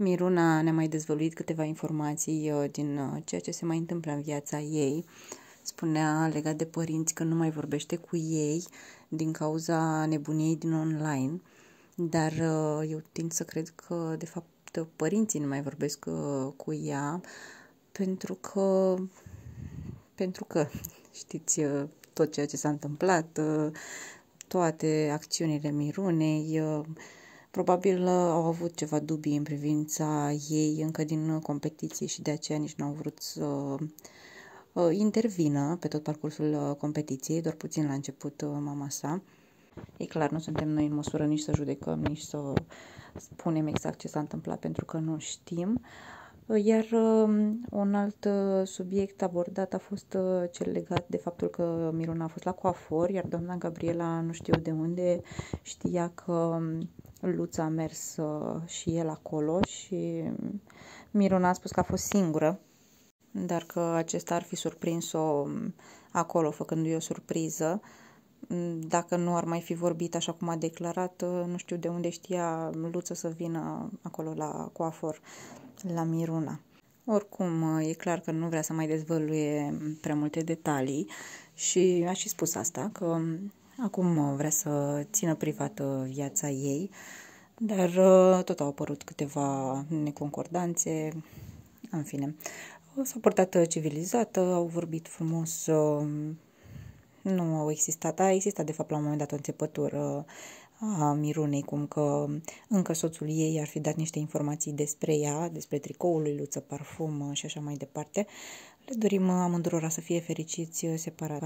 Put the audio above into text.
Miruna ne-a mai dezvăluit câteva informații uh, din uh, ceea ce se mai întâmplă în viața ei. Spunea legat de părinți că nu mai vorbește cu ei din cauza nebuniei din online, dar uh, eu tind să cred că, de fapt, părinții nu mai vorbesc cu ea pentru că, pentru că știți tot ceea ce s-a întâmplat, toate acțiunile Mirunei, Probabil uh, au avut ceva dubii în privința ei încă din competiție și de aceea nici nu au vrut să uh, intervină pe tot parcursul uh, competiției, doar puțin la început mama sa. E clar, nu suntem noi în măsură nici să judecăm, nici să spunem exact ce s-a întâmplat, pentru că nu știm. Iar um, un alt subiect abordat a fost cel legat de faptul că Miruna a fost la coafor, iar doamna Gabriela nu știu de unde știa că um, Luț a mers uh, și el acolo și Miruna a spus că a fost singură, dar că acesta ar fi surprins-o um, acolo, făcându-i o surpriză. Dacă nu ar mai fi vorbit așa cum a declarat, uh, nu știu de unde știa Luță să vină acolo la coafor, la Miruna. Oricum, uh, e clar că nu vrea să mai dezvăluie prea multe detalii și a și spus asta, că um, Acum uh, vrea să țină privată viața ei, dar uh, tot au apărut câteva neconcordanțe, în fine. Uh, s-au portat civilizată, au vorbit frumos, nu au existat, a existat de fapt la un moment dat o înțepătură a Mirunei, cum că încă soțul ei ar fi dat niște informații despre ea, despre tricoul lui Luță, parfum și așa mai departe. Le dorim amândurora să fie fericiți separat.